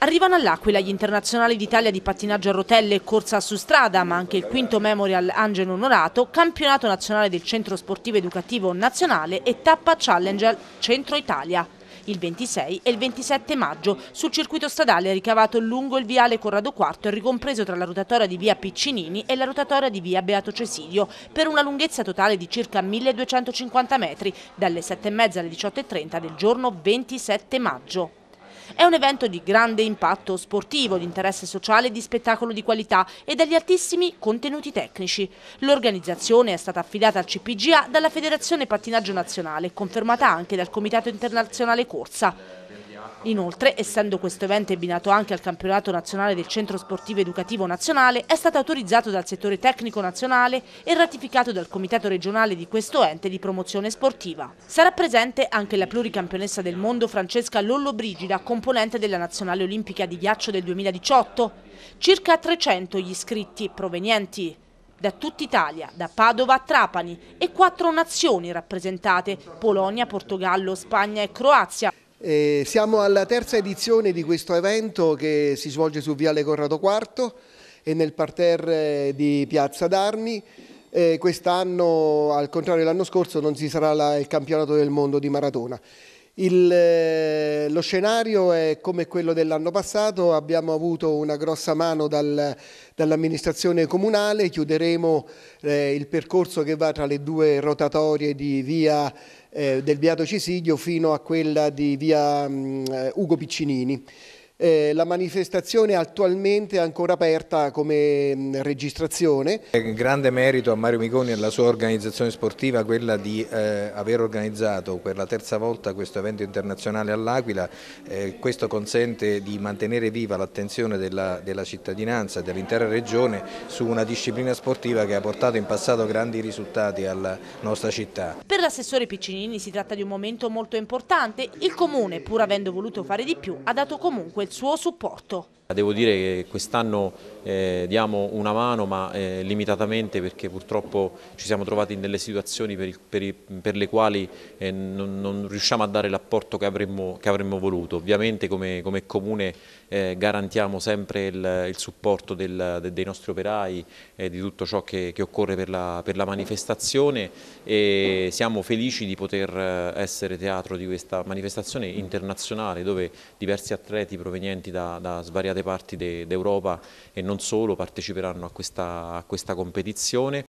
Arrivano all'Aquila gli internazionali d'Italia di pattinaggio a rotelle e corsa su strada, ma anche il quinto Memorial Angelo Onorato, campionato nazionale del Centro Sportivo Educativo Nazionale e Tappa Challenger Centro Italia. Il 26 e il 27 maggio sul circuito stradale ricavato lungo il viale Corrado IV e ricompreso tra la rotatoria di via Piccinini e la rotatoria di via Beato Cesilio, per una lunghezza totale di circa 1250 metri dalle 7.30 alle 18.30 del giorno 27 maggio. È un evento di grande impatto sportivo, di interesse sociale e di spettacolo di qualità e dagli altissimi contenuti tecnici. L'organizzazione è stata affidata al CPGA dalla Federazione Pattinaggio Nazionale, confermata anche dal Comitato Internazionale Corsa. Inoltre, essendo questo evento abbinato anche al campionato nazionale del Centro Sportivo Educativo Nazionale, è stato autorizzato dal settore tecnico nazionale e ratificato dal Comitato regionale di questo ente di promozione sportiva. Sarà presente anche la pluricampionessa del mondo Francesca Lollobrigida, componente della Nazionale Olimpica di Ghiaccio del 2018. Circa 300 gli iscritti provenienti da tutta Italia, da Padova a Trapani e quattro nazioni rappresentate, Polonia, Portogallo, Spagna e Croazia, eh, siamo alla terza edizione di questo evento che si svolge su Viale Corrado IV e nel parterre di Piazza d'Armi. Eh, Quest'anno, al contrario dell'anno scorso, non ci sarà la, il campionato del mondo di maratona. Il, eh, lo scenario è come quello dell'anno passato, abbiamo avuto una grossa mano dal, dall'amministrazione comunale, chiuderemo eh, il percorso che va tra le due rotatorie di via eh, del Beato Cisiglio fino a quella di via mh, mm, eh, Ugo Piccinini. Eh, la manifestazione attualmente è ancora aperta come mh, mm, registrazione. È un grande merito a Mario Miconi e alla sua organizzazione sportiva quella di eh, aver organizzato per la terza volta questo evento internazionale all'Aquila. Eh, questo consente di mantenere viva l'attenzione della, della cittadinanza, dell'intera regione su una disciplina sportiva che ha portato in passato grandi risultati alla nostra città. Per l'assessore Piccinini si tratta di un momento molto importante. Il Comune, pur avendo voluto fare di più, ha dato comunque il suo supporto. Devo dire che quest'anno eh, diamo una mano ma eh, limitatamente perché purtroppo ci siamo trovati in delle situazioni per, il, per, i, per le quali eh, non, non, riusciamo a dare l'apporto che, che avremmo, voluto. Ovviamente come, come Comune eh, garantiamo sempre il, il supporto del, de, dei nostri operai e eh, di tutto ciò che, che occorre per la, per la, manifestazione e siamo felici di poter eh, essere teatro di questa manifestazione internazionale dove diversi atleti provenienti da, da svariate svariate parti d'Europa de e non solo parteciperanno a questa, a questa competizione.